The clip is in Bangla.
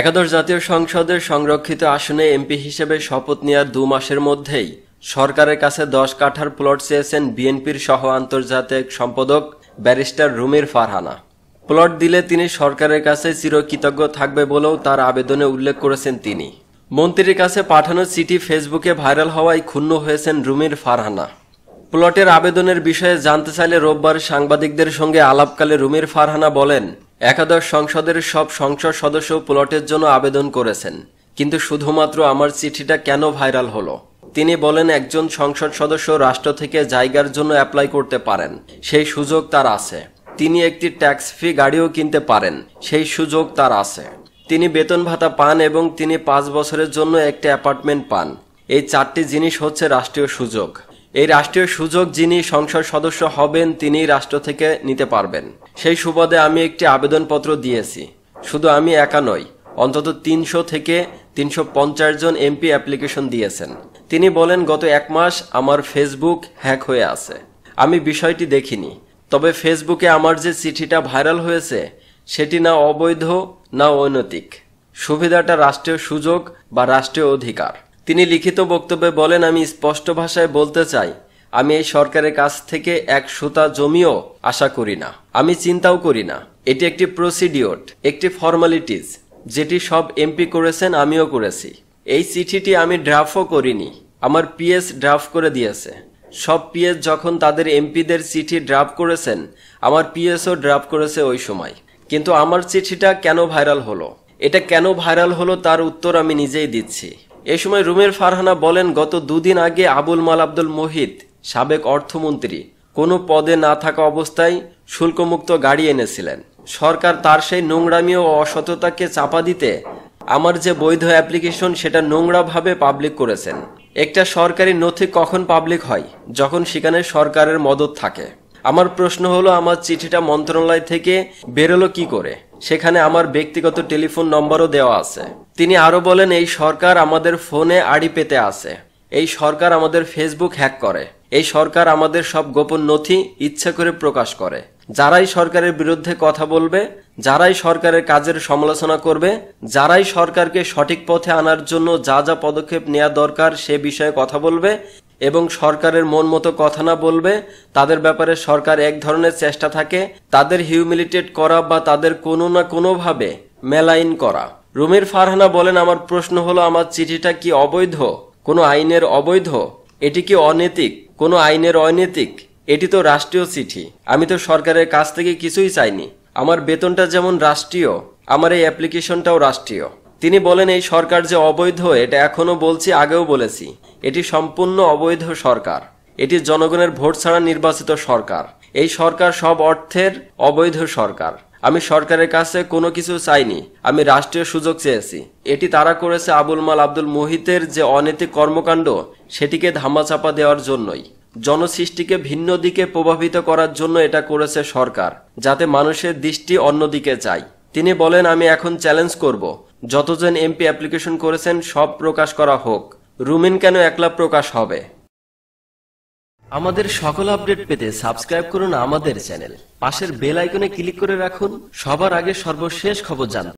একাদশ জাতীয় সংসদের সংরক্ষিত আসনে এমপি হিসেবে শপথ নেওয়ার দু মাসের মধ্যেই সরকারের কাছে দশ কাঠার প্লট চেয়েছেন বিএনপির সহ আন্তর্জাতিক সম্পাদক ব্যারিস্টার রুমির ফারহানা প্লট দিলে তিনি সরকারের কাছে চিরকৃতজ্ঞ থাকবে বলেও তার আবেদনে উল্লেখ করেছেন তিনি মন্ত্রীর কাছে পাঠানো চিঠি ফেসবুকে ভাইরাল হওয়ায় ক্ষুণ্ণ হয়েছেন রুমির ফারহানা প্লটের আবেদনের বিষয়ে জানতে চাইলে রোববার সাংবাদিকদের সঙ্গে আলাপকালে রুমির ফারহানা বলেন একাদশ সংসদের সব সংসদ সদস্য প্লটের জন্য আবেদন করেছেন কিন্তু শুধুমাত্র আমার চিঠিটা কেন ভাইরাল হলো তিনি বলেন একজন সংসদ সদস্য রাষ্ট্র থেকে জায়গার জন্য অ্যাপ্লাই করতে পারেন সেই সুযোগ তার আছে তিনি একটি ট্যাক্স ফি গাড়িও কিনতে পারেন সেই সুযোগ তার আছে তিনি বেতন ভাতা পান এবং তিনি পাঁচ বছরের জন্য একটি অ্যাপার্টমেন্ট পান এই চারটি জিনিস হচ্ছে রাষ্ট্রীয় সুযোগ এই রাষ্ট্রীয় সুযোগ যিনি সংসদ সদস্য হবেন তিনি রাষ্ট্র থেকে নিতে পারবেন সেই সুবাদে আমি একটি আবেদনপত্র দিয়েছি শুধু আমি একা নই অন্তত তিনশো থেকে তিনশো জন এমপি অ্যাপ্লিকেশন দিয়েছেন তিনি বলেন গত এক মাস আমার ফেসবুক হ্যাক হয়ে আছে আমি বিষয়টি দেখিনি তবে ফেসবুকে আমার যে চিঠিটা ভাইরাল হয়েছে সেটি না অবৈধ না অনৈতিক সুবিধাটা রাষ্ট্রীয় সুযোগ বা রাষ্ট্রীয় অধিকার তিনি লিখিত বক্তব্যে বলেন আমি স্পষ্ট ভাষায় বলতে চাই আমি এই সরকারের কাছ থেকে এক সুতা জমিও আশা করি না আমি চিন্তাও করি না এটি একটি প্রসিডিওর একটি ফর্মালিটিস যেটি সব এমপি করেছেন আমিও করেছি এই চিঠিটি আমি ড্রাফও করিনি আমার পিএস ড্রাফ করে দিয়েছে সব পিএস যখন তাদের এমপিদের চিঠি ড্রাফ করেছেন আমার পিএসও ড্রাফ করেছে ওই সময় কিন্তু আমার চিঠিটা কেন ভাইরাল হলো এটা কেন ভাইরাল হলো তার উত্তর আমি নিজেই দিচ্ছি এ সময় রুমের ফারহানা বলেন গত দুদিন আগে আবুল মাল আব্দুল মোহিত সাবেক অর্থমন্ত্রী কোনো পদে না থাকা অবস্থায় শুল্কমুক্ত গাড়ি এনেছিলেন সরকার তার সেই নোংরামি ও অসততাকে চাপা দিতে আমার যে বৈধ অ্যাপ্লিকেশন সেটা নোংরাভাবে পাবলিক করেছেন একটা সরকারি নথি কখন পাবলিক হয় যখন সেখানে সরকারের মদত থাকে আমার প্রশ্ন হলো আমার চিঠিটা মন্ত্রণালয় থেকে বেরোলো কি করে সেখানে আমার ব্যক্তিগত টেলিফোন নম্বরও দেওয়া আছে তিনি আরো বলেন এই সরকার আমাদের ফোনে আড়ি পেতে আছে এই সরকার আমাদের ফেসবুক হ্যাক করে এই সরকার আমাদের সব গোপন নথি ইচ্ছা করে প্রকাশ করে যারাই সরকারের বিরুদ্ধে কথা বলবে যারাই সরকারের কাজের সমালোচনা করবে যারাই সরকারকে সঠিক পথে আনার জন্য যা যা পদক্ষেপ নেওয়া দরকার সে বিষয়ে কথা বলবে এবং সরকারের মন মতো কথা না বলবে তাদের ব্যাপারে সরকার এক ধরনের চেষ্টা থাকে তাদের হিউমিলিটেট করা বা তাদের কোনো না কোনোভাবে মেলাইন করা রুমির ফারহানা বলেন আমার প্রশ্ন হলো আমার চিঠিটা কি অবৈধ কোনো আইনের অবৈধ এটি কি অনৈতিক কোনো আইনের অনৈতিক এটি তো রাষ্ট্রীয় চিঠি আমি তো সরকারের কাছ থেকে কিছুই চাইনি আমার বেতনটা যেমন রাষ্ট্রীয় আমার এই অ্যাপ্লিকেশনটাও রাষ্ট্রীয় তিনি বলেন এই সরকার যে অবৈধ এটা এখনও বলছি আগেও বলেছি এটি সম্পূর্ণ অবৈধ সরকার এটি জনগণের ভোট ছাড়া নির্বাচিত সরকার এই সরকার সব অর্থের অবৈধ সরকার আমি সরকারের কাছে কোনো কিছু চাইনি আমি রাষ্ট্রীয় সুযোগ চেয়েছি এটি তারা করেছে আবুল মাল আব্দুল মোহিতের যে অনৈতিক কর্মকাণ্ড সেটিকে ধামাচাপা দেওয়ার জন্যই জনসৃষ্টিকে ভিন্ন দিকে প্রভাবিত করার জন্য এটা করেছে সরকার যাতে মানুষের দৃষ্টি অন্যদিকে যায় তিনি বলেন আমি এখন চ্যালেঞ্জ করব যতজন এমপি অ্যাপ্লিকেশন করেছেন সব প্রকাশ করা হোক রুমিন কেন একলা প্রকাশ হবে আমাদের সকল আপডেট পেতে সাবস্ক্রাইব করুন আমাদের চ্যানেল পাশের বেল আইকনে ক্লিক করে রাখুন সবার আগে সর্বশেষ খবর জানান